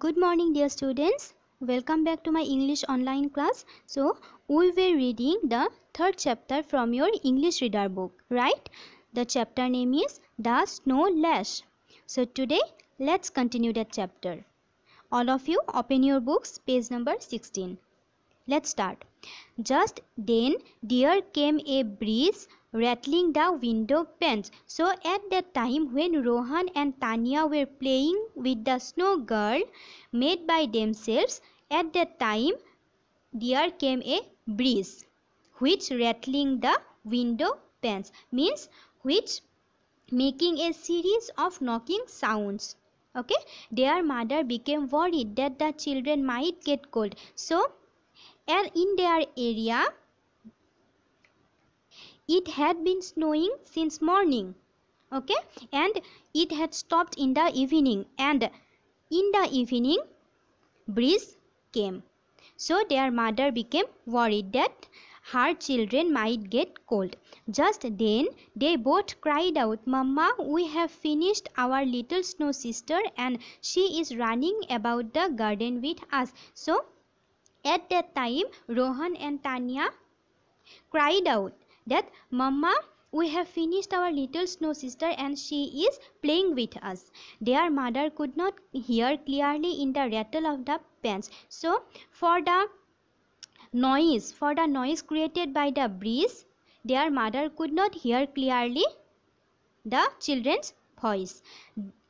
good morning dear students welcome back to my english online class so we were reading the third chapter from your english reader book right the chapter name is the snow lash so today let's continue that chapter all of you open your books page number 16 let's start just then there came a breeze rattling the window panes. So at that time when Rohan and Tanya were playing with the snow girl made by themselves, at that time there came a breeze which rattling the window panes means which making a series of knocking sounds okay their mother became worried that the children might get cold so and in their area it had been snowing since morning okay and it had stopped in the evening and in the evening breeze came so their mother became worried that her children might get cold. Just then, they both cried out, Mama, we have finished our little snow sister and she is running about the garden with us. So, at that time, Rohan and Tanya cried out, that Mama we have finished our little snow sister and she is playing with us. Their mother could not hear clearly in the rattle of the pans. So for the noise, for the noise created by the breeze, their mother could not hear clearly the children's voice.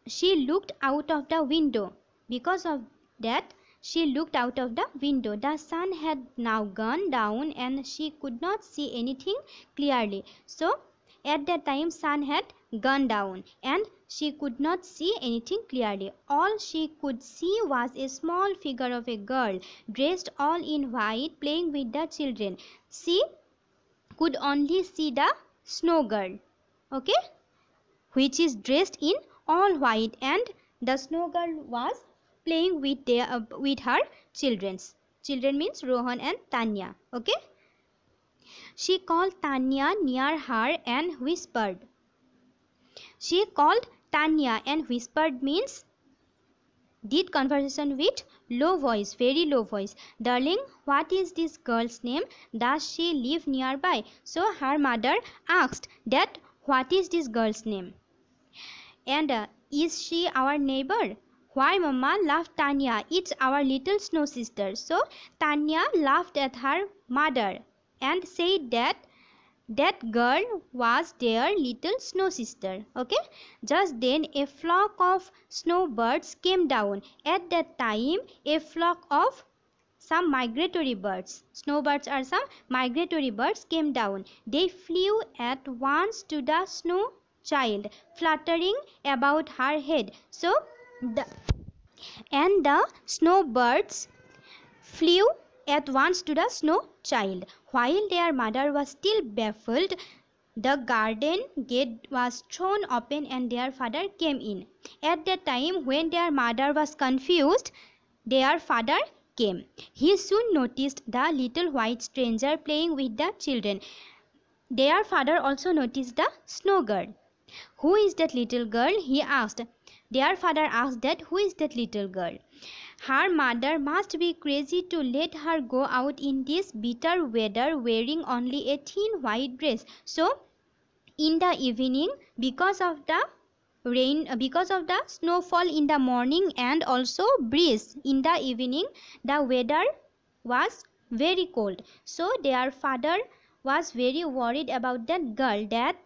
She looked out of the window. Because of that, she looked out of the window. The sun had now gone down and she could not see anything clearly. So at that time sun had gone down and she could not see anything clearly. All she could see was a small figure of a girl dressed all in white playing with the children. She could only see the snow girl, okay, which is dressed in all white and the snow girl was playing with their uh, with her childrens. Children means Rohan and Tanya. Okay. She called Tanya near her and whispered. She called Tanya and whispered means did conversation with low voice, very low voice. Darling, what is this girl's name? Does she live nearby? So her mother asked that what is this girl's name? And uh, is she our neighbor? Why Mama laughed. Tanya? It's our little snow sister. So Tanya laughed at her mother and said that that girl was their little snow sister. Okay. Just then a flock of snowbirds came down. At that time a flock of some migratory birds. Snowbirds are some migratory birds came down. They flew at once to the snow child, fluttering about her head. So the, and the snowbirds flew at once to the snow child. While their mother was still baffled, the garden gate was thrown open and their father came in. At the time when their mother was confused, their father came. He soon noticed the little white stranger playing with the children. Their father also noticed the snow girl. Who is that little girl? he asked. Their father asked that who is that little girl? Her mother must be crazy to let her go out in this bitter weather wearing only a thin white dress. So in the evening because of the rain because of the snowfall in the morning and also breeze in the evening the weather was very cold so their father was very worried about that girl that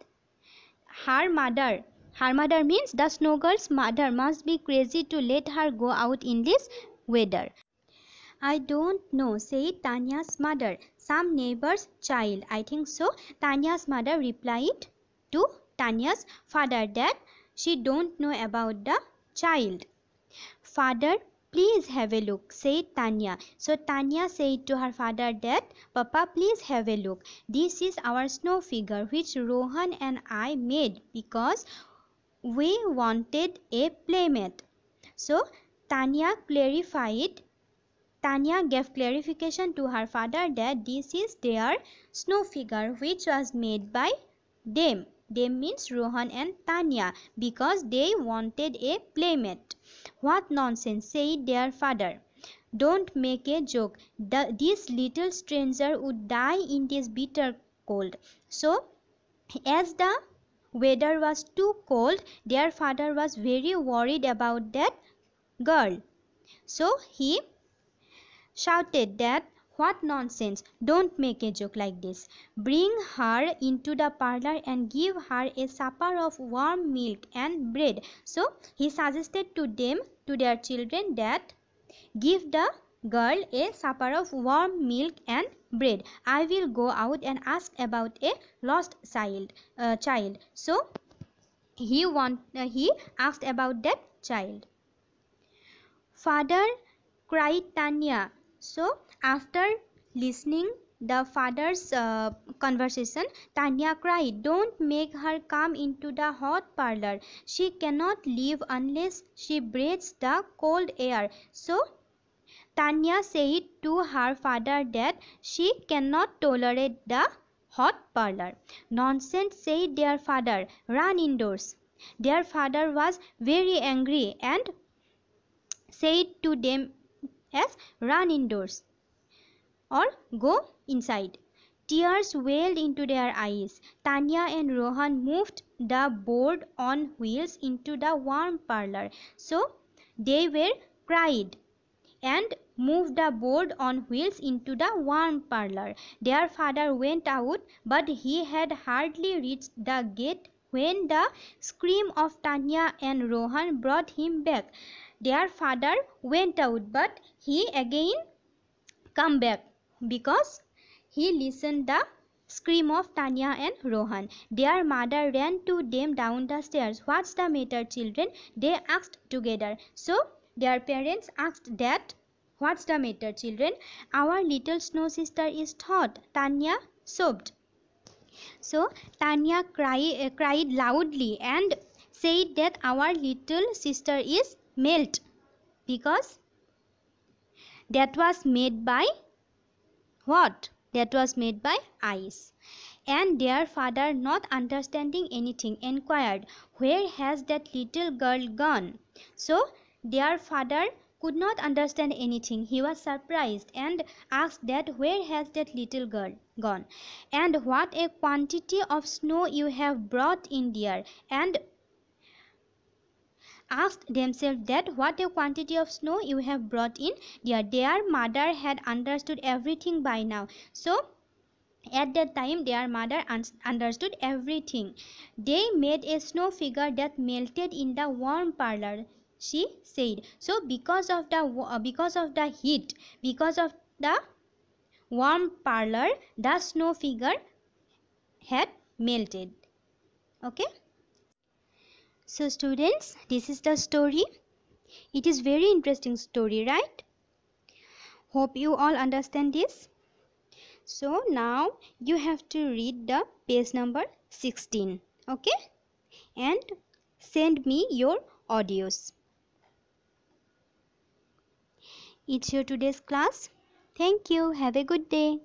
her mother her mother means the snow girl's mother must be crazy to let her go out in this weather. I don't know, said Tanya's mother. Some neighbor's child, I think so. Tanya's mother replied to Tanya's father that she don't know about the child. Father, please have a look, said Tanya. So Tanya said to her father that, Papa, please have a look. This is our snow figure which Rohan and I made because we wanted a playmate. So Tanya clarified. Tanya gave clarification to her father that this is their snow figure which was made by them. Them means Rohan and Tanya because they wanted a playmate. What nonsense, said their father. Don't make a joke. The, this little stranger would die in this bitter cold. So, as the weather was too cold. Their father was very worried about that girl. So he shouted that what nonsense! Don't make a joke like this. Bring her into the parlor and give her a supper of warm milk and bread. So he suggested to them, to their children, that give the girl a supper of warm milk and bread. I will go out and ask about a lost child. Uh, child. So he want uh, he asked about that child. Father cried Tanya. So after listening the father's uh, conversation tanya cried don't make her come into the hot parlor she cannot live unless she breathes the cold air so Tanya said to her father that she cannot tolerate the hot parlor. Nonsense, said their father. Run indoors. Their father was very angry and said to them as run indoors or go inside. Tears welled into their eyes. Tanya and Rohan moved the board on wheels into the warm parlor. So they were cried and moved a board on wheels into the warm parlor. Their father went out, but he had hardly reached the gate when the scream of Tanya and Rohan brought him back. Their father went out, but he again come back because he listened the scream of Tanya and Rohan. Their mother ran to them down the stairs. What's the matter, children? They asked together. So their parents asked that What's the matter, children? Our little snow sister is hot, Tanya sobbed. So Tanya cry, uh, cried loudly and said that our little sister is melt because that was made by what? That was made by ice. And their father, not understanding anything, inquired, Where has that little girl gone? So their father could not understand anything. He was surprised and asked that where has that little girl gone? And what a quantity of snow you have brought in dear and asked themselves that what a quantity of snow you have brought in dear their mother had understood everything by now so at that time their mother un understood everything they made a snow figure that melted in the warm parlor she said so because of the uh, because of the heat because of the warm parlor the snow figure had melted okay so students this is the story it is very interesting story right hope you all understand this so now you have to read the page number 16 okay and send me your audios it's your today's class. Thank you. Have a good day.